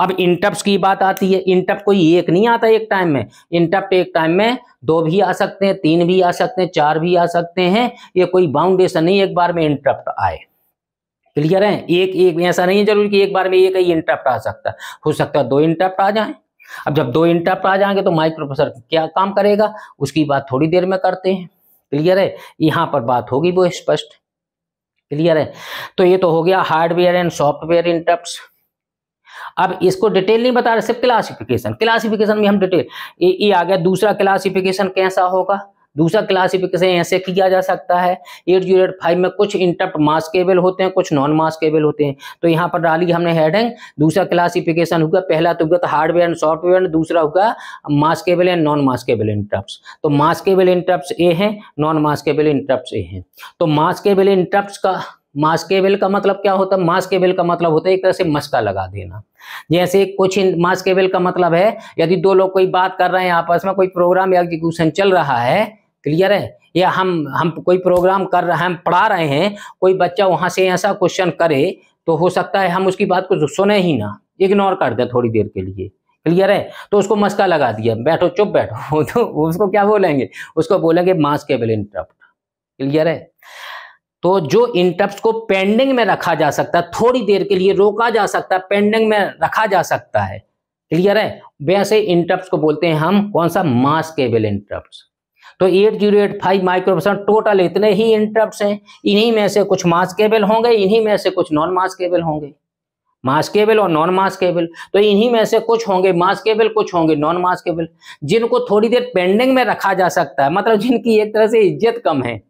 A: अब इंटप्स की बात आती है इंटप कोई एक नहीं आता एक टाइम में इंटप एक टाइम में दो भी आ सकते हैं तीन भी आ सकते हैं चार भी आ सकते हैं ये कोई बाउंडेशन नहीं एक बार में इंटरप्ट आए क्लियर है एक एक ऐसा नहीं है जरूरी कि एक बार में एक ही इंटरप्ट आ सकता हो सकता है दो इंटरप्ट आ जाए अब जब दो इंटरप्ट आ जाएंगे तो माइक्रो क्या काम करेगा उसकी बात थोड़ी देर में करते हैं क्लियर है यहाँ पर बात होगी वो स्पष्ट क्लियर है तो ये तो हो गया हार्डवेयर एंड सॉफ्टवेयर इंटरप्ट अब इसको डिटेल नहीं बता रहे सिर्फ क्लासिफिकेशन क्लासिफिकेशन में हम डिटेल ये आ गया दूसरा क्लासिफिकेशन कैसा होगा दूसरा क्लासिफिकेशन ऐसे किया जा सकता है एट जीरो एट फाइव में कुछ इंटरप्ट मास्केबल होते हैं कुछ नॉन मास्केबल होते हैं तो यहाँ पर डाली हमने हेडिंग दूसरा क्लासिफिकेशन हुआ पहला तो हुआ हार्डवेयर एंड सॉफ्टवेयर दूसरा हुआ maskable and non maskable interrupt तो मास्केबल इंटरप्ट ए हैं नॉन मास्केबल इंटरप्ट ए हैं तो मास्केबल इंटरप्ट का मास्केबल का मतलब क्या होता है मास्केबल का मतलब होता है एक तरह से मस्का लगा देना जैसे कुछ मास्केबल का मतलब है यदि दो लोग कोई बात कर रहे हैं आपस में कोई प्रोग्राम या एग्जीक्यूशन चल रहा है क्लियर है या हम हम कोई प्रोग्राम कर रहे हम पढ़ा रहे हैं कोई बच्चा वहाँ से ऐसा क्वेश्चन करे तो हो सकता है हम उसकी बात को सुने ही ना इग्नोर कर दे थोड़ी देर के लिए क्लियर है तो उसको मस्का लगा दिया बैठो चुप बैठो <laughs> तो उसको क्या बोलेंगे उसको बोलेंगे मास्केबल इंटरप्ट क्लियर है तो जो इंटरप्ट को पेंडिंग में रखा जा सकता है थोड़ी देर के लिए रोका जा सकता है पेंडिंग में रखा जा सकता है क्लियर है वैसे इंटरप्ट को बोलते हैं हम कौन सा मास्केबल इंटरप्ट तो eight zero eight five microprocessor total इतने ही इंटरप्ट हैं इन्हीं में से कुछ मास्केबल होंगे इन्हीं में से कुछ नॉन मास्केबल होंगे मास्केबल और नॉन मास्केबल तो इन्हीं में से कुछ होंगे मास्केबल कुछ होंगे नॉन मास्केबल जिनको थोड़ी देर पेंडिंग में रखा जा सकता है मतलब जिनकी एक तरह से इज्जत कम है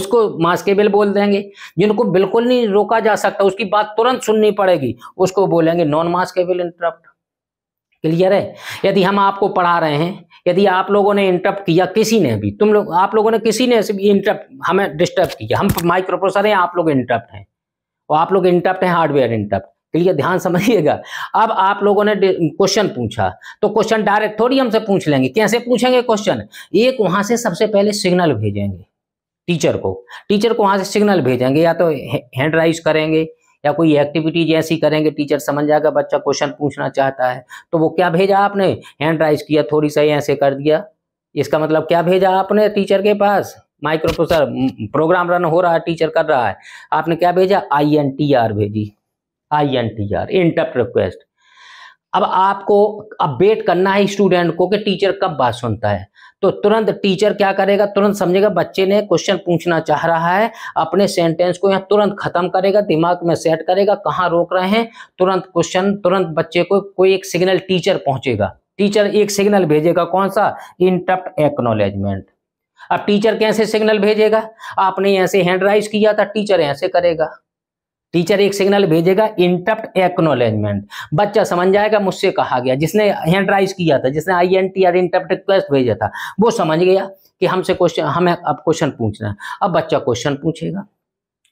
A: उसको मास्केबल बोल देंगे जिनको बिल्कुल नहीं रोका जा सकता उसकी बात तुरंत सुननी पड़ेगी उसको बोलेंगे नॉन मास्केबल इंटरप्ट क्लियर है यदि हम आपको पढ़ा रहे हैं यदि आप लोगों ने इंटरप्ट किया किसी ने भी तुम लोग आप लोगों ने किसी ने इंटरप्ट हमें डिस्टर्ब किया हम माइक्रोप्रोसर हैं आप लोग इंटरप्ट हैं और आप लोग इंटरप्ट हैं हार्डवेयर इंटरप्ट क्लियर ध्यान <laughs> समझिएगा अब आप लोगों ने क्वेश्चन पूछा तो क्वेश्चन डायरेक्ट थोड़ी हमसे पूछ लेंगे कैसे पूछेंगे क्वेश्चन एक वहां से सबसे पहले सिग्नल भेजेंगे टीचर को टीचर को वहां से सिग्नल भेजेंगे या तो हैंड राइज करेंगे या कोई एक्टिविटीज ऐसी करेंगे टीचर समझ जाएगा बच्चा क्वेश्चन पूछना चाहता है तो वो क्या भेजा आपने हैंड राइज किया थोड़ी सा ऐसे कर दिया इसका मतलब क्या भेजा आपने टीचर के पास माइक्रोप्रोसर प्रोग्राम रन हो रहा है टीचर कर रहा है आपने क्या भेजा आई एन टी आर भेजी I N T R interrupt request अब आपको अपडेट करना है स्टूडेंट को कि टीचर कब बात सुनता है तो तुरंत टीचर क्या करेगा तुरंत समझेगा बच्चे ने क्वेश्चन पूछना चाह रहा है अपने सेंटेंस को यहाँ तुरंत खत्म करेगा दिमाग में सेट करेगा कहाँ रोक रहे हैं तुरंत क्वेश्चन तुरंत बच्चे को कोई एक सिग्नल टीचर पहुंचेगा टीचर एक सिग्नल भेजेगा कौन सा इंटरप्ट एक्नोलेजमेंट अब टीचर कैसे सिग्नल भेजेगा आपने यहाँ से हैंड राइज किया था टीचर यहाँ से करेगा टीचर एक सिग्नल भेजेगा इंटरप्ट एक्नोलेजमेंट बच्चा समझ जाएगा मुझसे कहा गया जिसने हैंड राइज किया था जिसने I N T R interrupt request भेजा था वो समझ गया कि हमसे क्वेश्चन हमें अब क्वेश्चन पूछना है अब बच्चा क्वेश्चन पूछेगा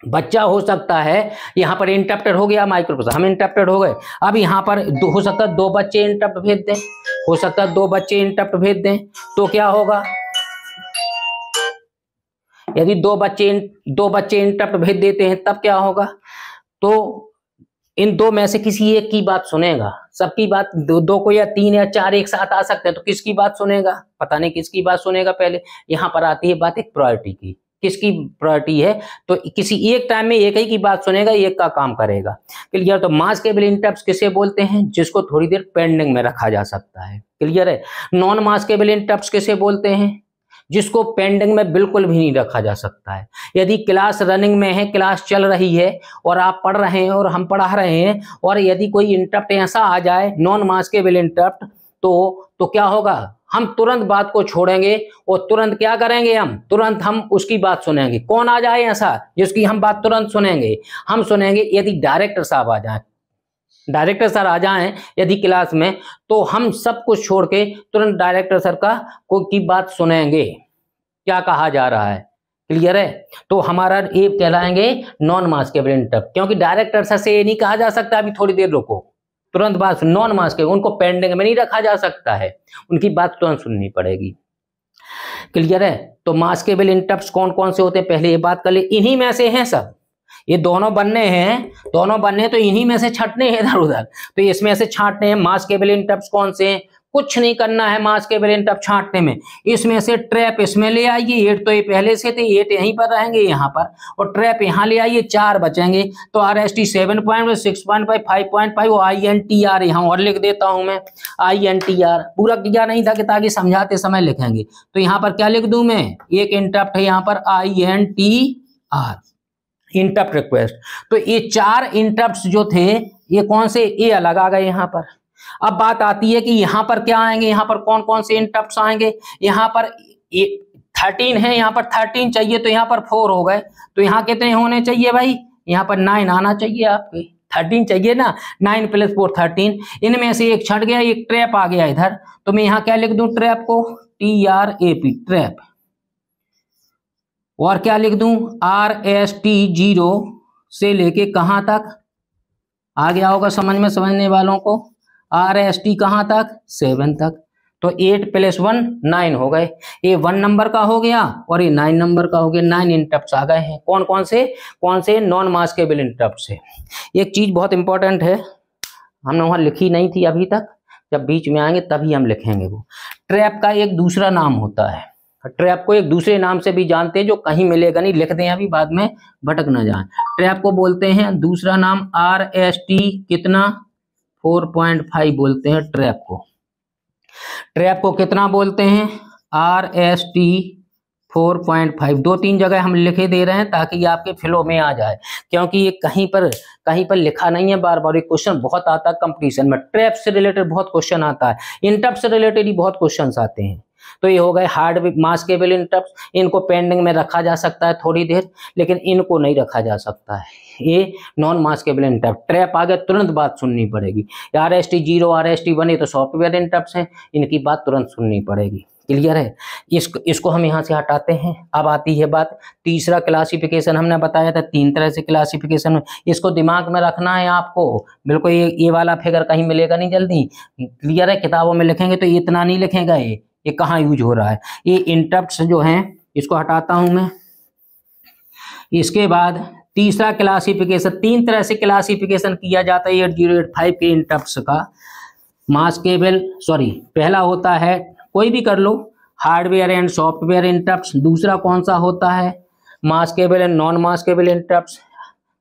A: बच्चा हो सकता है यहाँ पर इंटरप्टर हो गया माइक्रोप्रोसेसर हम इंटरप्टर हो गए अब यहाँ पर दो हो सकता है दो बच्चे इंटरप्ट भेज दें हो सकता है दो बच्चे इंटरप्ट भेज दें तो क्या होगा यदि दो बच्चे दो बच्चे इंटरप्ट भेज देते हैं तब क्या होगा तो इन दो में से किसी एक की बात सुनेगा सबकी बात दो दो को या तीन या चार एक साथ आ सकते हैं तो किसकी बात सुनेगा पता नहीं किसकी बात सुनेगा पहले यहां पर आती है बात एक प्रायोरिटी की किसकी प्रायोरिटी है तो किसी एक टाइम में एक ही की बात सुनेगा एक का काम करेगा क्लियर तो मास केबल इंटरप्ट किसे बोलते हैं जिसको थोड़ी देर पेंडिंग में रखा जा सकता है क्लियर है नॉन मास केबल इंटरप्ट किसे बोलते हैं जिसको पेंडिंग में बिल्कुल भी नहीं रखा जा सकता है यदि क्लास रनिंग में है क्लास चल रही है और आप पढ़ रहे हैं और हम पढ़ा रहे हैं और यदि कोई इंटरप्ट ऐसा आ जाए नॉन मास्केबल इंटरप्ट तो तो क्या होगा हम तुरंत बात को छोड़ेंगे और तुरंत क्या करेंगे हम तुरंत हम उसकी बात सुनेंगे कौन आ जाए ऐसा जिसकी हम बात तुरंत सुनेंगे हम सुनेंगे यदि डायरेक्टर साहब आ जाए डायरेक्टर सर आ जाएं यदि क्लास में तो हम सब कुछ छोड़ के तुरंत डायरेक्टर सर का को की बात सुनेंगे क्या कहा जा रहा है क्लियर है तो हमारा ये कहलाएंगे नॉन मास्केबल इंटरप्ट क्योंकि डायरेक्टर सर से ये नहीं कहा जा सकता अभी थोड़ी देर रुको तुरंत बात नॉन मास्केबल उनको पेंडिंग में नहीं रखा जा सकता है उनकी बात तुरंत सुननी पड़ेगी क्लियर है तो मास्केबल इंटरप्ट कौन कौन से होते हैं पहले ये बात कर ले इन्हीं में से हैं सब ये दोनों बनने हैं दोनों बनने तो इन्हीं में से छटने हैं इधर उधर तो इसमें से छाटने हैं मास केबल कौन से हैं कुछ नहीं करना है मास के छाटने टप में इसमें से ट्रैप इसमें ले आइए एट तो ये पहले से थे एट तो यहीं पर रहेंगे यहाँ पर और ट्रैप यहाँ ले आइए चार बचेंगे तो R S T seven point six point five five point five I N T R यहाँ और लिख देता हूँ मैं आई एन टी आर पूरा किया नहीं था कि ताकि समझाते समय लिखेंगे तो यहाँ पर क्या लिख दूँ मैं एक इंटरप्ट है यहाँ पर I N T R interrupt request तो ये चार इंटरप्ट जो थे ये कौन से ए अलग आ गए यहां पर अब बात आती है कि यहां पर क्या आएंगे यहां पर कौन कौन से इंटरप्ट आएंगे यहां पर ए, थर्टीन है यहां पर थर्टीन चाहिए तो यहां पर फोर हो गए तो यहां कितने होने चाहिए भाई यहां पर नाइन आना चाहिए आपके थर्टीन चाहिए ना नाइन प्लस फोर थर्टीन इनमें से एक छट गया एक ट्रैप आ गया इधर तो मैं यहां क्या लिख दू ट्रैप को T R A P trap और क्या लिख दूं आर एस टी जीरो से लेके कहां तक आ गया होगा समझ में समझने वालों को आर एस टी कहाँ तक सेवन तक तो एट प्लस वन नाइन हो गए ये वन नंबर का हो गया और ये नाइन नंबर का हो गया नाइन इंटरप्ट आ गए हैं कौन कौन से कौन से नॉन मास्केबल इंटरप्ट से एक चीज बहुत इंपॉर्टेंट है हमने वहां लिखी नहीं थी अभी तक जब बीच में आएंगे तभी हम लिखेंगे वो ट्रैप का एक दूसरा नाम होता है ट्रैप को एक दूसरे नाम से भी जानते हैं जो कहीं मिलेगा नहीं लिख दें अभी बाद में भटक ना जाए ट्रैप को बोलते हैं दूसरा नाम आर एस टी कितना 4.5 बोलते हैं ट्रैप को ट्रैप को कितना बोलते हैं आर एस टी 4.5 दो तीन जगह हम लिखे दे रहे हैं ताकि ये आपके फ्लो में आ जाए क्योंकि ये कहीं पर कहीं पर लिखा नहीं है बार बार ये क्वेश्चन बहुत आता है कंपटीशन में ट्रैप से रिलेटेड बहुत क्वेश्चन आता है इंटप से रिलेटेड ही बहुत क्वेश्चन आते हैं तो ये हो गए हार्ड मास्केबल इंटरप्ट इनको पेंडिंग में रखा जा सकता है थोड़ी देर लेकिन इनको नहीं रखा जा सकता है ये नॉन मास्केबल इंटरप्ट ट्रैप आ गया तुरंत बात सुननी पड़ेगी R S T zero R S T ये तो सॉफ्टवेयर इंटरप्ट हैं इनकी बात तुरंत सुननी पड़ेगी क्लियर है इसको इसको हम यहाँ से हटाते हैं अब आती है बात तीसरा क्लासिफिकेशन हमने बताया था तीन तरह से क्लासिफिकेशन इसको दिमाग में रखना है आपको बिल्कुल ये ये वाला फिगर कहीं मिलेगा नहीं जल्दी क्लियर है किताबों में लिखेंगे तो इतना नहीं लिखेगा ये ये कहाँ यूज हो रहा है ये इंटरप्ट जो है इसको हटाता हूं मैं इसके बाद तीसरा क्लासिफिकेशन तीन तरह से क्लासिफिकेशन किया जाता है एट जीरो एट फाइव के इंटरप्ट का मास केबल सॉरी पहला होता है कोई भी कर लो हार्डवेयर एंड सॉफ्टवेयर इंटरप्ट दूसरा कौन सा होता है maskable and non maskable interrupt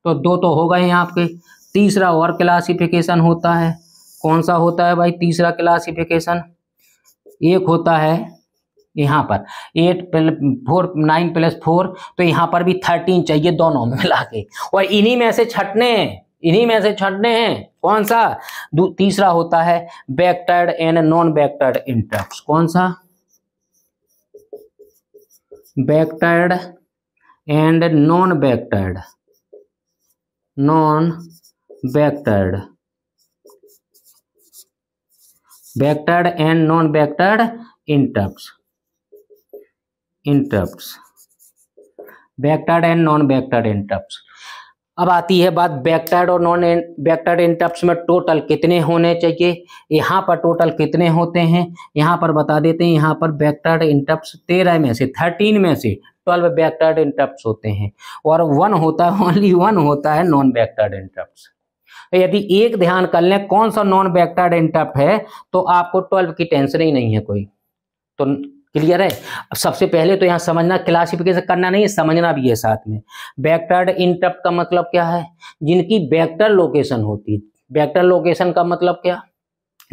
A: तो दो तो हो गए हैं आपके तीसरा और क्लासिफिकेशन होता है कौन सा होता है भाई तीसरा क्लासिफिकेशन एक होता है यहाँ पर eight four nine plus four तो यहाँ पर भी थर्टीन चाहिए दोनों में मिला के और इन्हीं में से छटने हैं इन्हीं में से छटने हैं कौन सा तीसरा होता है vectored and non vectored interrupt कौन सा vectored and non vectored non vectored vectored and non vectored interrupts interrupts vectored and non vectored interrupts अब आती है बात बैक्टर्ड और नॉन बैक्टर्ड इंटरप्ट में टोटल कितने होने चाहिए यहाँ पर टोटल कितने होते हैं यहाँ पर बता देते हैं यहाँ पर बैक्टर्ड इंटरप्ट तेरह में से थर्टीन में से ट्वेल्व बैक्टर्ड इंटरप्ट होते हैं और वन होता है ओनली वन होता है नॉन बैक्टर्ड इंटरप्ट तो यदि एक ध्यान कर लें कौन सा नॉन बैक्टर्ड इंटरप्ट है तो आपको ट्वेल्व की टेंशन ही नहीं है कोई तो क्लियर है सबसे पहले तो यहाँ समझना क्लासिफिकेशन करना नहीं है समझना भी है साथ में बैक्टर्ड इंटरप्ट का मतलब क्या है जिनकी बैक्टर लोकेशन होती है बैक्टर लोकेशन का मतलब क्या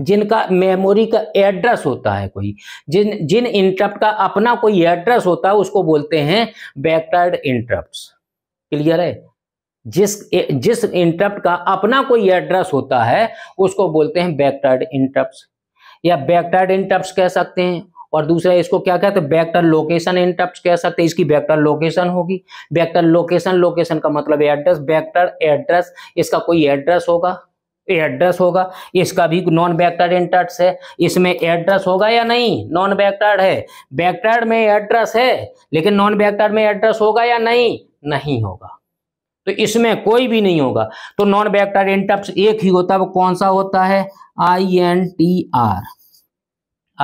A: जिनका मेमोरी का एड्रेस होता है कोई जिन जिन इंटरप्ट का अपना कोई एड्रेस होता है उसको बोलते हैं बैक्टर्ड इंटरप्ट क्लियर है जिस जिस इंटरप्ट का अपना कोई एड्रेस होता है उसको बोलते हैं बैकटर्ड इंटरप्ट या बैकटर्ड इंटरप्ट कह सकते हैं और दूसरा इसको क्या कहते हैं बैकटर लोकेशन इंटरप्ट कह सकते हैं इसकी बैकटर लोकेशन होगी बैकटर लोकेशन लोकेशन का मतलब एड्रेस बैकटर एड्रेस इसका कोई एड्रेस होगा एड्रेस होगा इसका भी नॉन बैक्टर्ड इंटर्ट है इसमें एड्रेस होगा या नहीं नॉन बैक्टर्ड है बैक्टर्ड में एड्रेस है लेकिन नॉन बैक्टर्ड में एड्रेस होगा या नहीं नहीं होगा तो इसमें कोई भी नहीं होगा तो नॉन बैक्टर एंटप्स एक ही होता है वो कौन सा होता है I N T R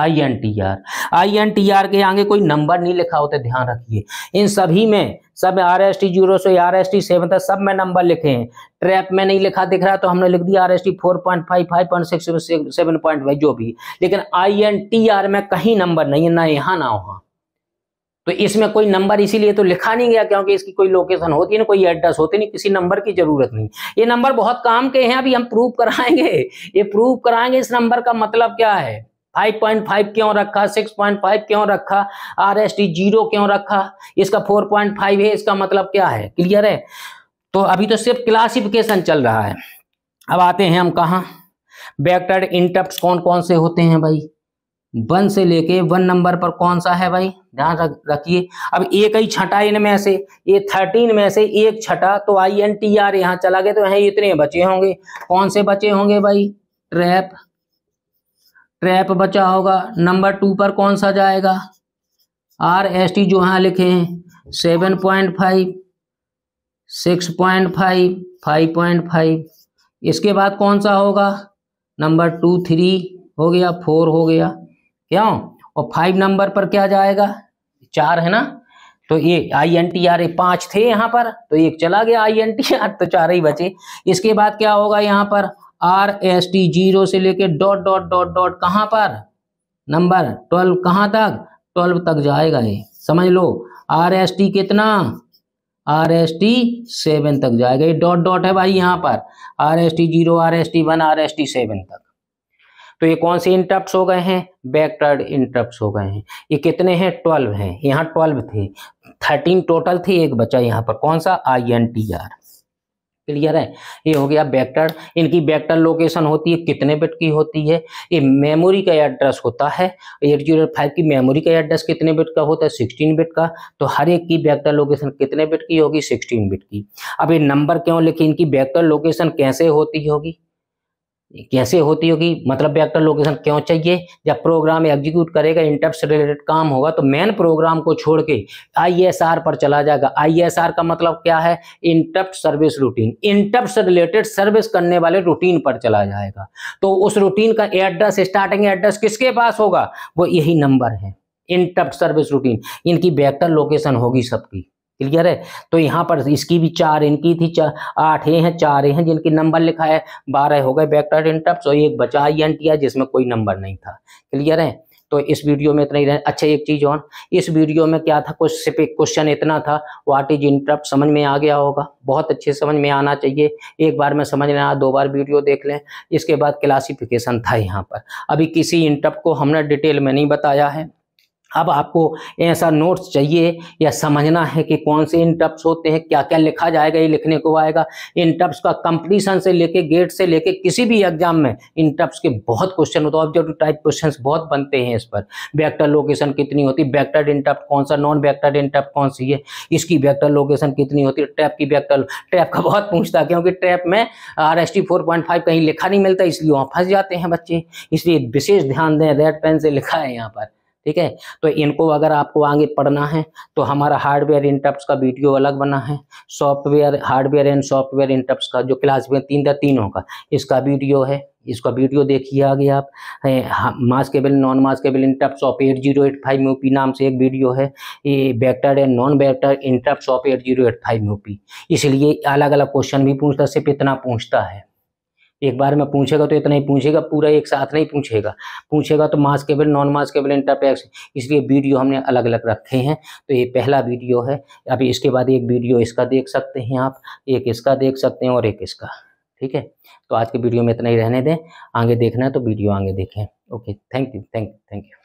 A: I N T R I N T R के आगे कोई नंबर नहीं लिखा होता ध्यान रखिए इन सभी में सब आर एस टी जीरो से आर एस टी सेवन तक सब में नंबर लिखे हैं ट्रैप में नहीं लिखा दिख रहा तो हमने लिख दिया R S T four point five five point six seven point five जो भी लेकिन आई एन टी आर में कहीं नंबर नहीं है ना यहाँ ना वहाँ तो इसमें कोई नंबर इसीलिए तो लिखा नहीं गया क्योंकि इसकी कोई लोकेशन होती नहीं कोई एड्रेस होती नहीं किसी नंबर की जरूरत नहीं ये नंबर बहुत काम के हैं अभी हम प्रूव कराएंगे ये प्रूव कराएंगे इस नंबर का मतलब क्या है 5.5 क्यों रखा 6.5 क्यों रखा आर एस टी जीरो क्यों रखा इसका 4.5 है इसका मतलब क्या है क्लियर है तो अभी तो सिर्फ क्लासिफिकेशन चल रहा है अब आते हैं हम कहा बैक्टर इंटप्ट कौन कौन से होते हैं भाई वन से लेके वन नंबर पर कौन सा है भाई ध्यान रखिए अब एक ही छटा इनमें से ये थर्टीन में से एक छटा तो आई एन टी आर यहाँ चला गया तो यहाँ इतने बचे होंगे कौन से बचे होंगे भाई ट्रैप ट्रैप बचा होगा नंबर टू पर कौन सा जाएगा आर एस टी जो यहाँ लिखे हैं seven point five six point five five point five इसके बाद कौन सा होगा नंबर टू थ्री हो गया फोर हो गया क्यों और फाइव नंबर पर क्या जाएगा चार है ना तो ये आई एन टी आर ए पांच थे यहाँ पर तो एक चला गया आई एन टी आर तो चार ही बचे इसके बाद क्या होगा यहाँ पर आर एस टी जीरो से लेके डॉट डॉट डॉट डॉट कहां पर नंबर ट्वेल्व कहां तक ट्वेल्व तक जाएगा ये समझ लो आर एस टी कितना आर एस टी सेवन तक जाएगा ये डॉट डॉट है भाई यहाँ पर R S T zero R S T one R S T seven तक तो ये कौन से इंटरप्ट हो गए हैं बैकटर्ड इंटरप्ट हो गए हैं ये कितने हैं ट्वेल्व हैं यहाँ ट्वेल्व थे थर्टीन टोटल थे एक बचा यहाँ पर कौन सा I N T R clear है ये हो गया बैक्टर इनकी बैक्टर लोकेशन होती है कितने बिट की होती है ये मेमोरी का एड्रेस होता है एट जीरो फाइव की मेमोरी का एड्रेस कितने बिट का होता है सिक्सटीन बिट का तो हर एक की बैक्टर लोकेशन कितने बिट की होगी सिक्सटीन बिट की अब ये नंबर क्यों लिखी इनकी बैक्टर लोकेशन कैसे होती होगी कैसे होती होगी मतलब वेक्टर लोकेशन क्यों चाहिए जब प्रोग्राम एग्जीक्यूट करेगा इंटरप्ट से रिलेटेड काम होगा तो मेन प्रोग्राम को छोड़ के आईएसआर पर चला जाएगा आईएसआर का मतलब क्या है इंटरप्ट सर्विस रूटीन इंटरप्ट से रिलेटेड सर्विस करने वाले रूटीन पर चला जाएगा तो उस रूटीन का एड्रेस स्टार्टिंग एड्रेस किसके पास होगा वो यही नंबर है इंटरप्ट सर्विस रूटीन इनकी वेक्टर लोकेशन होगी सबकी क्लियर है तो यहाँ पर इसकी भी चार इनकी थी चार आठ ये हैं चार ये हैं जिनके नंबर लिखा है बारह हो गए बैक्टर इंटरप्ट और एक बचा आई एन जिसमें कोई नंबर नहीं था क्लियर है तो इस वीडियो में इतना ही रहे अच्छा एक चीज़ और इस वीडियो में क्या था कुछ स्पेक क्वेश्चन इतना था वाट इज इंटरप्ट समझ में आ गया होगा बहुत अच्छे समझ में आना चाहिए एक बार में समझ में आया दो बार वीडियो देख लें इसके बाद क्लासिफिकेशन था यहाँ पर अभी किसी इंटरप्ट को हमने डिटेल में नहीं बताया है अब आपको ऐसा नोट्स चाहिए या समझना है कि कौन से इन टप्स होते हैं क्या क्या लिखा जाएगा ये लिखने को आएगा इन टप्स का कंपटीशन से लेके गेट से लेके किसी भी एग्जाम में इन के बहुत क्वेश्चन होते हैं ऑब्जेक्टिव टाइप क्वेश्चन बहुत बनते हैं इस पर बैक्टर लोकेशन कितनी होती है बैक्टर इन टप कौन सा नॉन बैक्टर इन टप कौन सी है इसकी बैक्टर लोकेशन कितनी होती है टैप की बैक्टर टैप का बहुत पूछता है क्योंकि टैप में आर एस कहीं लिखा नहीं मिलता इसलिए वहाँ फंस जाते हैं बच्चे इसलिए विशेष ध्यान दें रेड पेन से लिखा है यहाँ पर ठीक है तो इनको अगर आपको आगे पढ़ना है तो हमारा हार्डवेयर इंटप्स का वीडियो अलग बना है software hardware and software interrupts का जो क्लास में तीन दर तीन होगा इसका वीडियो है इसका वीडियो देखिए आगे आप maskable non maskable cable of eight zero eight five P नाम से एक वीडियो है ये vector and non vector interrupt of eight zero eight five P इसलिए अलग अलग क्वेश्चन भी पूछता सिर्फ इतना पूछता है एक बार में पूछेगा तो इतना तो ही पूछेगा पूरा एक साथ नहीं पूछेगा पूछेगा तो मास्केबल नॉन मास्केबल इंटरपैक्स इसलिए वीडियो हमने अलग अलग रखे हैं तो ये पहला वीडियो है अभी इसके बाद एक वीडियो इसका देख सकते हैं आप एक इसका देख सकते हैं और एक इसका ठीक है तो आज के वीडियो में इतना ही रहने दें आगे देखना है तो वीडियो आगे देखें okay thank you thank you thank you